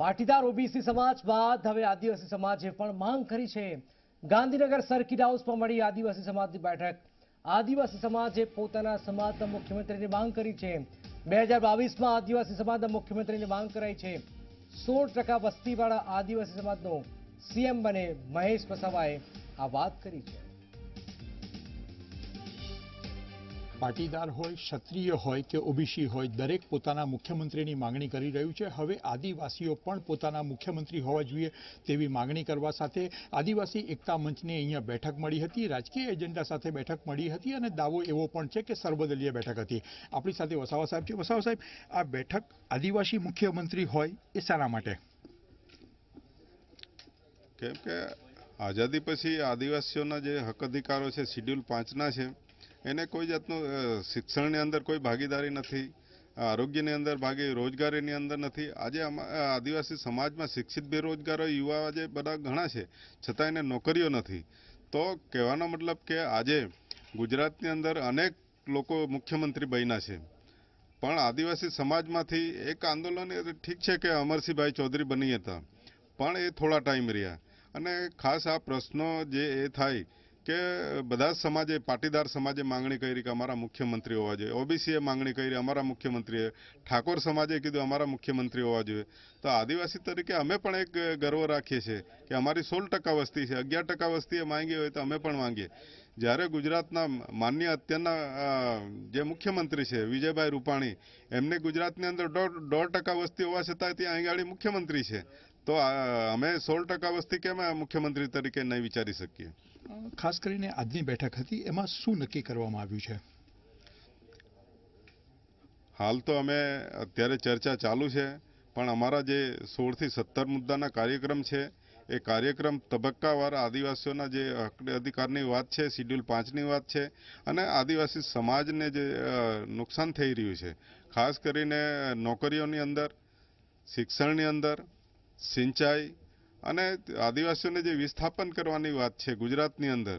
Patidar OBC સમાજ બાદ હવે આદિવાસી સમાજે પણ માંગ કરી છે ગાંધીનગર સર્કિટ હાઉસમાં મળી આદિવાસી સમાજની બેઠક આદિવાસી સમાજે પોતાના સમાજના મુખ્યમંત્રીની માંગ કરી છે બે હજાર બાવીસમાં આદિવાસી સમાજના મુખ્યમંત્રીની માંગ કરાઈ છે સોળ ટકા વસ્તીવાળા આદિવાસી સમાજનો સીએમ બને મહેશ વસાવાએ આ વાત કરી છે પાટીદાર હોય ક્ષત્રિય હોય કે ઓબીસી હોય દરેક પોતાના મુખ્યમંત્રીની માંગણી કરી રહ્યું છે હવે આદિવાસીઓ પણ પોતાના મુખ્યમંત્રી હોવા જોઈએ તેવી માંગણી કરવા સાથે આદિવાસી એકતા મંચને અહીંયા બેઠક મળી હતી રાજકીય એજન્ડા સાથે બેઠક મળી હતી અને દાવો એવો પણ છે કે સર્વદલીય બેઠક હતી આપણી સાથે વસાવા સાહેબ છે વસાવા સાહેબ આ બેઠક આદિવાસી મુખ્યમંત્રી હોય એ શાના માટે કેમ કે આઝાદી પછી આદિવાસીઓના જે હક અધિકારો છે શિડ્યુલ પાંચના છે એને કોઈ જાતનું શિક્ષણની અંદર કોઈ ભાગીદારી નથી આરોગ્યની અંદર ભાગી રોજગારીની અંદર નથી આજે આદિવાસી સમાજમાં શિક્ષિત બેરોજગારો યુવા આજે બધા ઘણા છે છતાં એને નોકરીઓ નથી તો કહેવાનો મતલબ કે આજે ગુજરાતની અંદર અનેક લોકો મુખ્યમંત્રી બન્યા છે પણ આદિવાસી સમાજમાંથી એક આંદોલન ઠીક છે કે અમરસિંહભાઈ ચૌધરી બની હતા પણ એ થોડા ટાઈમ રહ્યા અને ખાસ આ પ્રશ્નો જે એ થાય કે બધા સમાજે પાટીદાર સમાજે માંગણી કરી કે અમારા મુખ્યમંત્રી હોવા જોઈએ ઓબીસીએ માંગણી કરી અમારા મુખ્યમંત્રીએ ઠાકોર સમાજે કીધું અમારા મુખ્યમંત્રી હોવા જોઈએ તો આદિવાસી તરીકે અમે પણ એક ગર્વ રાખીએ છીએ કે અમારી સોળ ટકા વસ્તી છે અગિયાર ટકા વસ્તીએ માંગી હોય તો અમે પણ માંગીએ જ્યારે ગુજરાતના માન્ય અત્યારના જે મુખ્યમંત્રી છે વિજયભાઈ રૂપાણી એમને ગુજરાતની અંદર દોઢ ટકા વસ્તી હોવા છતાં ત્યાં અહીં મુખ્યમંત્રી છે તો અમે સોળ ટકા વસ્તી કેમ મુખ્યમંત્રી તરીકે નહીં વિચારી શકીએ ખાસ કરીને આજની બેઠક હતી એમાં શું નક્કી કરવામાં આવ્યું છે હાલ તો અમે અત્યારે ચર્ચા ચાલુ છે પણ અમારા જે સોળથી સત્તર મુદ્દાના કાર્યક્રમ છે એ કાર્યક્રમ તબક્કાવાર આદિવાસીઓના જે અધિકારની વાત છે શિડ્યુલ પાંચની વાત છે અને આદિવાસી સમાજને જે નુકસાન થઈ રહ્યું છે ખાસ કરીને નોકરીઓની અંદર શિક્ષણની અંદર સિંચાઈ અને આદિવાસીઓને જે વિસ્થાપન કરવાની વાત છે ગુજરાતની અંદર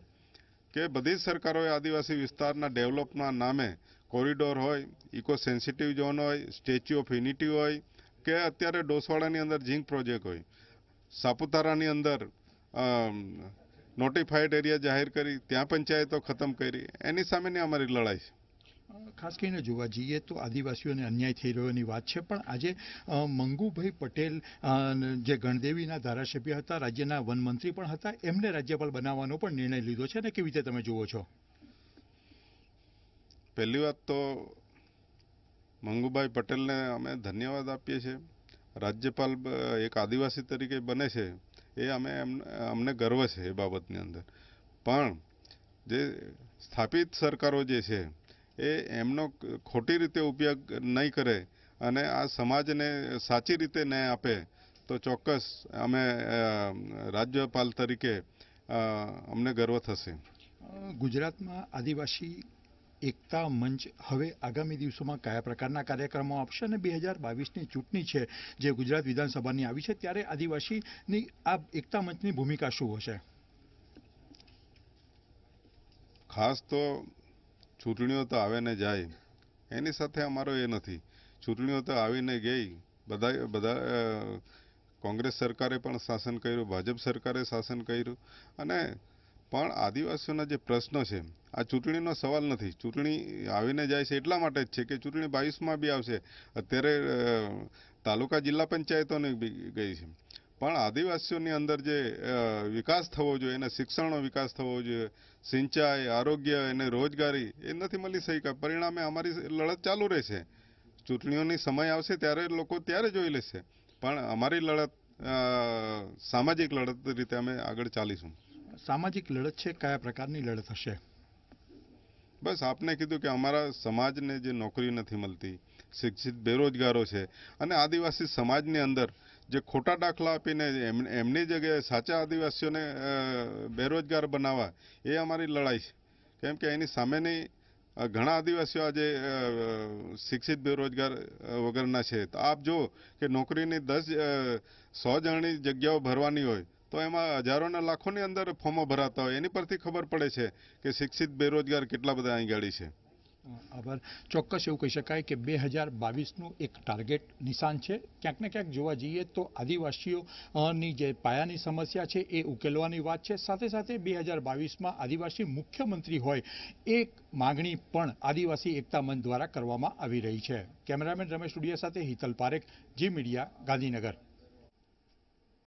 કે બધી સરકારોએ આદિવાસી વિસ્તારના ડેવલપના નામે કોરિડોર હોય ઇકો સેન્સિટિવ ઝોન હોય સ્ટેચ્યુ ઓફ યુનિટી હોય કે અત્યારે ડોસવાડાની અંદર ઝીંક પ્રોજેક્ટ હોય સાપુતારાની અંદર નોટિફાઈડ એરિયા જાહેર કરી ત્યાં પંચાયતો ખતમ કરી એની સામેની અમારી લડાઈ છે ખાસ કરીને જોવા જઈએ તો આદિવાસીઓને અન્યાય થઈ રહ્યોની વાત છે પણ આજે મંગુભાઈ પટેલ જે ગણદેવીના ધારાસભ્ય હતા રાજ્યના વનમંત્રી પણ હતા એમને રાજ્યપાલ બનાવવાનો પણ નિર્ણય લીધો છે ને કેવી રીતે તમે જુઓ છો પહેલી વાત તો મંગુભાઈ પટેલને અમે ધન્યવાદ આપીએ છીએ રાજ્યપાલ એક આદિવાસી તરીકે બને છે એ અમે અમને ગર્વ છે એ બાબતની અંદર પણ જે સ્થાપિત સરકારો જે છે એ એમનો ખોટી રીતે ઉપયોગ નહીં કરે અને આ સમાજને સાચી રીતે ન્યાય આપે તો ચોક્કસ અમે રાજ્યપાલ તરીકે અમને ગર્વ થશે ગુજરાતમાં આદિવાસી એકતા મંચ હવે આગામી દિવસોમાં કયા પ્રકારના કાર્યક્રમો આપશે અને બે હજાર બાવીસની ચૂંટણી છે જે ગુજરાત વિધાનસભાની આવી છે ત્યારે આદિવાસીની આ એકતા મંચની ભૂમિકા શું હશે ખાસ તો ચૂંટણીઓ તો આવે ને જાય એની સાથે અમારો એ નથી ચૂંટણીઓ તો આવીને ગઈ બધા બધા કોંગ્રેસ સરકારે પણ શાસન કર્યું ભાજપ સરકારે શાસન કર્યું અને પણ આદિવાસીઓના જે પ્રશ્નો છે આ ચૂંટણીનો સવાલ નથી ચૂંટણી આવીને જાય છે એટલા માટે જ છે કે ચૂંટણી બાવીસમાં બી આવશે અત્યારે તાલુકા જિલ્લા પંચાયતોની બી ગઈ છે પણ આદિવાસીઓની અંદર જે વિકાસ થવો જોઈએ એને શિક્ષણનો વિકાસ થવો જોઈએ સિંચાઈ આરોગ્ય એને રોજગારી એ નથી મળી શકી પરિણામે અમારી લડત ચાલુ રહેશે ચૂંટણીઓની સમય આવશે ત્યારે લોકો ત્યારે જોઈ લેશે પણ અમારી લડત સામાજિક લડત રીતે અમે આગળ ચાલીશું સામાજિક લડત છે કયા પ્રકારની લડત હશે બસ આપને કીધું કે અમારા સમાજને જે નોકરી નથી મળતી શિક્ષિત બેરોજગારો છે અને આદિવાસી સમાજની અંદર જે ખોટા દાખલા આપીને એમની જગ્યાએ સાચા આદિવાસીઓને બેરોજગાર બનાવવા એ અમારી લડાઈ છે કેમ કે એની સામેની ઘણા આદિવાસીઓ આજે શિક્ષિત બેરોજગાર વગરના છે તો આપ જો કે નોકરીની દસ સો જણની જગ્યાઓ ભરવાની હોય તો એમાં હજારોના લાખોની અંદર ફોર્મો ભરાતા હોય એની પરથી ખબર પડે છે કે શિક્ષિત બેરોજગાર કેટલા બધા અહીં ગાડી છે આભાર ચોક્કસ એવું કહી શકાય કે બે હજાર બાવીસનું એક ટાર્ગેટ નિશાન છે ક્યાંક ને ક્યાંક જોવા જઈએ તો આદિવાસીઓની જે પાયાની સમસ્યા છે એ ઉકેલવાની વાત છે સાથે સાથે બે હજાર બાવીસમાં આદિવાસી મુખ્યમંત્રી હોય એક માગણી પણ આદિવાસી એકતા મંચ દ્વારા કરવામાં આવી રહી છે કેમેરામેન રમેશ ટુડિયા સાથે હિતલ પારેખ જી મીડિયા ગાંધીનગર